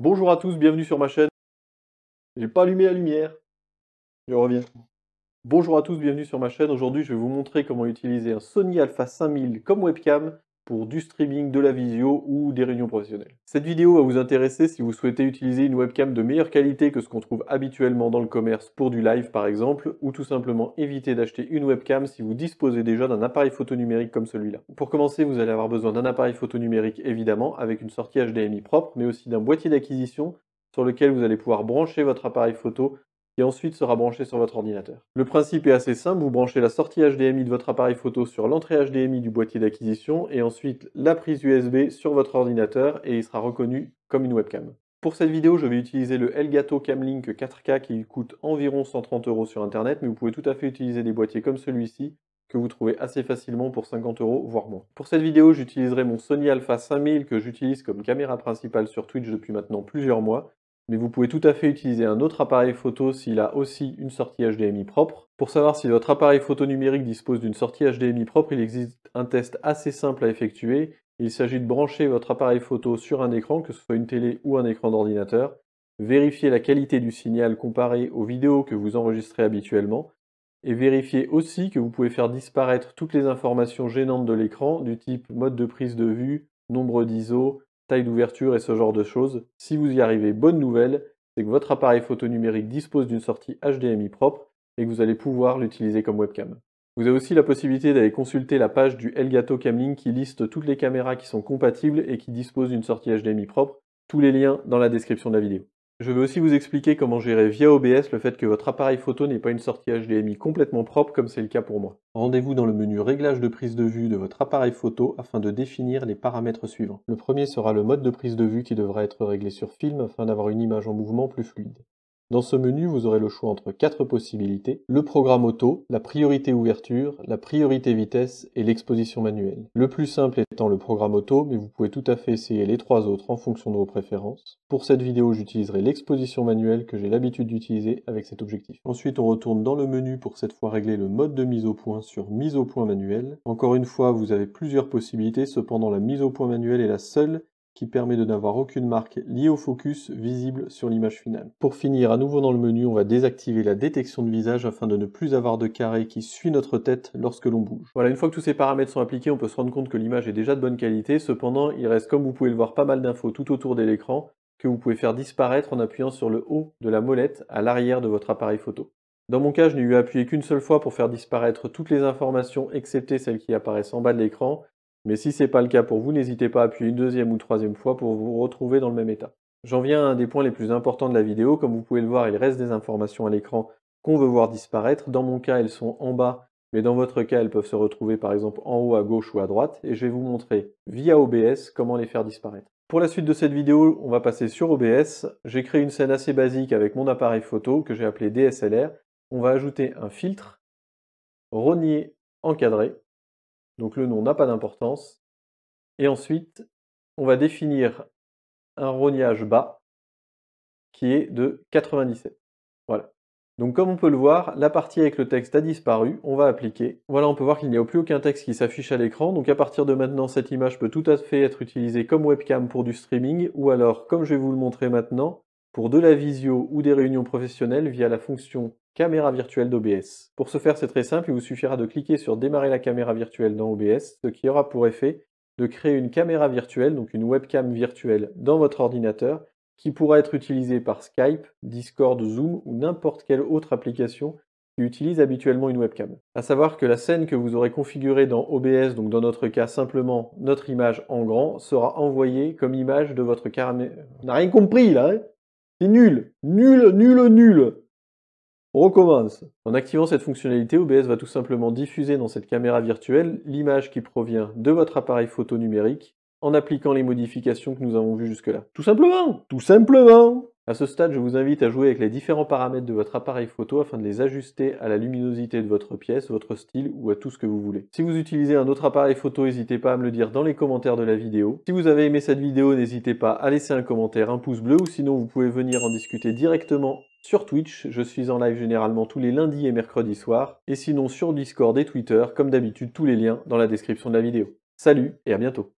Bonjour à tous, bienvenue sur ma chaîne. J'ai pas allumé la lumière. Je reviens. Bonjour à tous, bienvenue sur ma chaîne. Aujourd'hui, je vais vous montrer comment utiliser un Sony Alpha 5000 comme webcam pour du streaming, de la visio ou des réunions professionnelles. Cette vidéo va vous intéresser si vous souhaitez utiliser une webcam de meilleure qualité que ce qu'on trouve habituellement dans le commerce pour du live par exemple, ou tout simplement éviter d'acheter une webcam si vous disposez déjà d'un appareil photo numérique comme celui-là. Pour commencer, vous allez avoir besoin d'un appareil photo numérique évidemment, avec une sortie HDMI propre, mais aussi d'un boîtier d'acquisition sur lequel vous allez pouvoir brancher votre appareil photo et ensuite sera branché sur votre ordinateur. Le principe est assez simple, vous branchez la sortie HDMI de votre appareil photo sur l'entrée HDMI du boîtier d'acquisition et ensuite la prise USB sur votre ordinateur et il sera reconnu comme une webcam. Pour cette vidéo, je vais utiliser le Elgato Camlink 4K qui coûte environ 130 euros sur internet, mais vous pouvez tout à fait utiliser des boîtiers comme celui-ci que vous trouvez assez facilement pour 50 euros, voire moins. Pour cette vidéo, j'utiliserai mon Sony Alpha 5000 que j'utilise comme caméra principale sur Twitch depuis maintenant plusieurs mois, mais vous pouvez tout à fait utiliser un autre appareil photo s'il a aussi une sortie HDMI propre. Pour savoir si votre appareil photo numérique dispose d'une sortie HDMI propre, il existe un test assez simple à effectuer. Il s'agit de brancher votre appareil photo sur un écran, que ce soit une télé ou un écran d'ordinateur, vérifier la qualité du signal comparé aux vidéos que vous enregistrez habituellement, et vérifier aussi que vous pouvez faire disparaître toutes les informations gênantes de l'écran, du type mode de prise de vue, nombre d'ISO, taille d'ouverture et ce genre de choses. Si vous y arrivez, bonne nouvelle, c'est que votre appareil photo numérique dispose d'une sortie HDMI propre et que vous allez pouvoir l'utiliser comme webcam. Vous avez aussi la possibilité d'aller consulter la page du Elgato Camlink qui liste toutes les caméras qui sont compatibles et qui disposent d'une sortie HDMI propre, tous les liens dans la description de la vidéo. Je vais aussi vous expliquer comment gérer via OBS le fait que votre appareil photo n'ait pas une sortie HDMI complètement propre comme c'est le cas pour moi. Rendez-vous dans le menu Réglage de prise de vue de votre appareil photo afin de définir les paramètres suivants. Le premier sera le mode de prise de vue qui devra être réglé sur film afin d'avoir une image en mouvement plus fluide. Dans ce menu, vous aurez le choix entre quatre possibilités, le programme auto, la priorité ouverture, la priorité vitesse et l'exposition manuelle. Le plus simple étant le programme auto, mais vous pouvez tout à fait essayer les trois autres en fonction de vos préférences. Pour cette vidéo, j'utiliserai l'exposition manuelle que j'ai l'habitude d'utiliser avec cet objectif. Ensuite, on retourne dans le menu pour cette fois régler le mode de mise au point sur mise au point manuel. Encore une fois, vous avez plusieurs possibilités, cependant la mise au point manuelle est la seule permet de n'avoir aucune marque liée au focus visible sur l'image finale. Pour finir, à nouveau dans le menu, on va désactiver la détection de visage afin de ne plus avoir de carré qui suit notre tête lorsque l'on bouge. Voilà, une fois que tous ces paramètres sont appliqués, on peut se rendre compte que l'image est déjà de bonne qualité, cependant, il reste, comme vous pouvez le voir, pas mal d'infos tout autour de l'écran que vous pouvez faire disparaître en appuyant sur le haut de la molette à l'arrière de votre appareil photo. Dans mon cas, je n'ai eu à appuyer qu'une seule fois pour faire disparaître toutes les informations excepté celles qui apparaissent en bas de l'écran mais si ce n'est pas le cas pour vous, n'hésitez pas à appuyer une deuxième ou troisième fois pour vous retrouver dans le même état. J'en viens à un des points les plus importants de la vidéo. Comme vous pouvez le voir, il reste des informations à l'écran qu'on veut voir disparaître. Dans mon cas, elles sont en bas, mais dans votre cas, elles peuvent se retrouver par exemple en haut à gauche ou à droite. Et je vais vous montrer via OBS comment les faire disparaître. Pour la suite de cette vidéo, on va passer sur OBS. J'ai créé une scène assez basique avec mon appareil photo que j'ai appelé DSLR. On va ajouter un filtre, rogner, encadré donc le nom n'a pas d'importance. Et ensuite, on va définir un rognage bas qui est de 97. Voilà. Donc comme on peut le voir, la partie avec le texte a disparu, on va appliquer. Voilà, on peut voir qu'il n'y a plus aucun texte qui s'affiche à l'écran, donc à partir de maintenant, cette image peut tout à fait être utilisée comme webcam pour du streaming, ou alors, comme je vais vous le montrer maintenant, pour de la visio ou des réunions professionnelles via la fonction caméra virtuelle d'OBS. Pour ce faire, c'est très simple, il vous suffira de cliquer sur démarrer la caméra virtuelle dans OBS, ce qui aura pour effet de créer une caméra virtuelle, donc une webcam virtuelle dans votre ordinateur, qui pourra être utilisée par Skype, Discord, Zoom ou n'importe quelle autre application qui utilise habituellement une webcam. A savoir que la scène que vous aurez configurée dans OBS, donc dans notre cas simplement notre image en grand, sera envoyée comme image de votre caméra... On n'a rien compris là hein C'est nul Nul, nul, nul on recommence. En activant cette fonctionnalité, OBS va tout simplement diffuser dans cette caméra virtuelle l'image qui provient de votre appareil photo numérique en appliquant les modifications que nous avons vues jusque-là. Tout simplement Tout simplement À ce stade, je vous invite à jouer avec les différents paramètres de votre appareil photo afin de les ajuster à la luminosité de votre pièce, votre style ou à tout ce que vous voulez. Si vous utilisez un autre appareil photo, n'hésitez pas à me le dire dans les commentaires de la vidéo. Si vous avez aimé cette vidéo, n'hésitez pas à laisser un commentaire, un pouce bleu ou sinon vous pouvez venir en discuter directement sur Twitch, je suis en live généralement tous les lundis et mercredis soirs, et sinon sur Discord et Twitter, comme d'habitude tous les liens dans la description de la vidéo. Salut et à bientôt